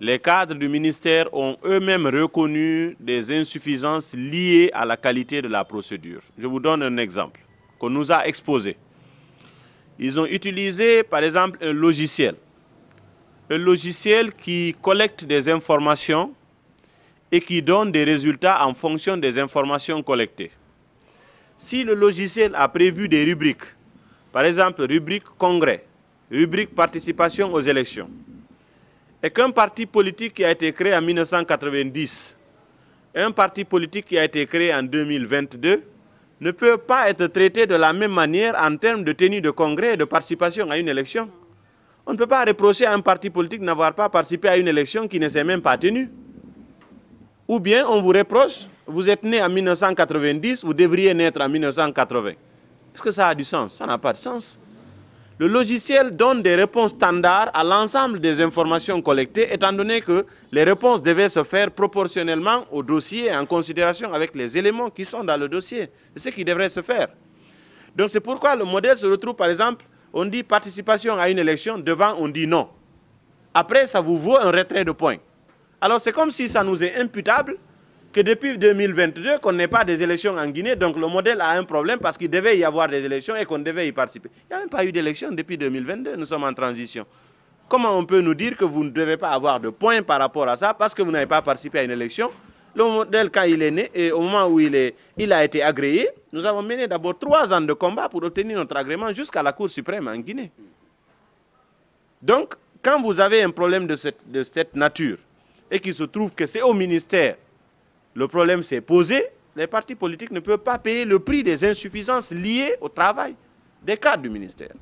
les cadres du ministère ont eux-mêmes reconnu des insuffisances liées à la qualité de la procédure. Je vous donne un exemple qu'on nous a exposé. Ils ont utilisé, par exemple, un logiciel. Un logiciel qui collecte des informations et qui donne des résultats en fonction des informations collectées. Si le logiciel a prévu des rubriques, par exemple rubrique congrès, rubrique participation aux élections, et qu'un parti politique qui a été créé en 1990, un parti politique qui a été créé en 2022, ne peut pas être traité de la même manière en termes de tenue de congrès et de participation à une élection. On ne peut pas reprocher à un parti politique n'avoir pas participé à une élection qui ne s'est même pas tenue. Ou bien on vous reproche, vous êtes né en 1990, vous devriez naître en 1980. Est-ce que ça a du sens Ça n'a pas de sens. Le logiciel donne des réponses standards à l'ensemble des informations collectées, étant donné que les réponses devaient se faire proportionnellement au dossier en considération avec les éléments qui sont dans le dossier. C'est ce qui devrait se faire. Donc c'est pourquoi le modèle se retrouve, par exemple, on dit participation à une élection, devant on dit non. Après, ça vous vaut un retrait de points. Alors c'est comme si ça nous est imputable que depuis 2022, qu'on n'ait pas des élections en Guinée, donc le modèle a un problème parce qu'il devait y avoir des élections et qu'on devait y participer. Il n'y a même pas eu d'élection depuis 2022, nous sommes en transition. Comment on peut nous dire que vous ne devez pas avoir de points par rapport à ça parce que vous n'avez pas participé à une élection Le modèle, quand il est né et au moment où il, est, il a été agréé, nous avons mené d'abord trois ans de combat pour obtenir notre agrément jusqu'à la Cour suprême en Guinée. Donc, quand vous avez un problème de cette, de cette nature et qu'il se trouve que c'est au ministère le problème s'est posé. Les partis politiques ne peuvent pas payer le prix des insuffisances liées au travail des cadres du ministère.